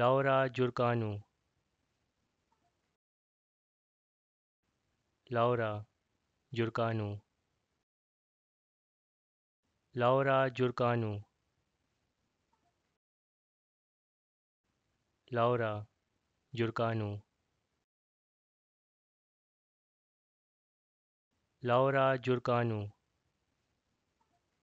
Laura Giurcanu Laura Giurcanu Laura Giurcanu Laura Giurcanu Laura Giurcanu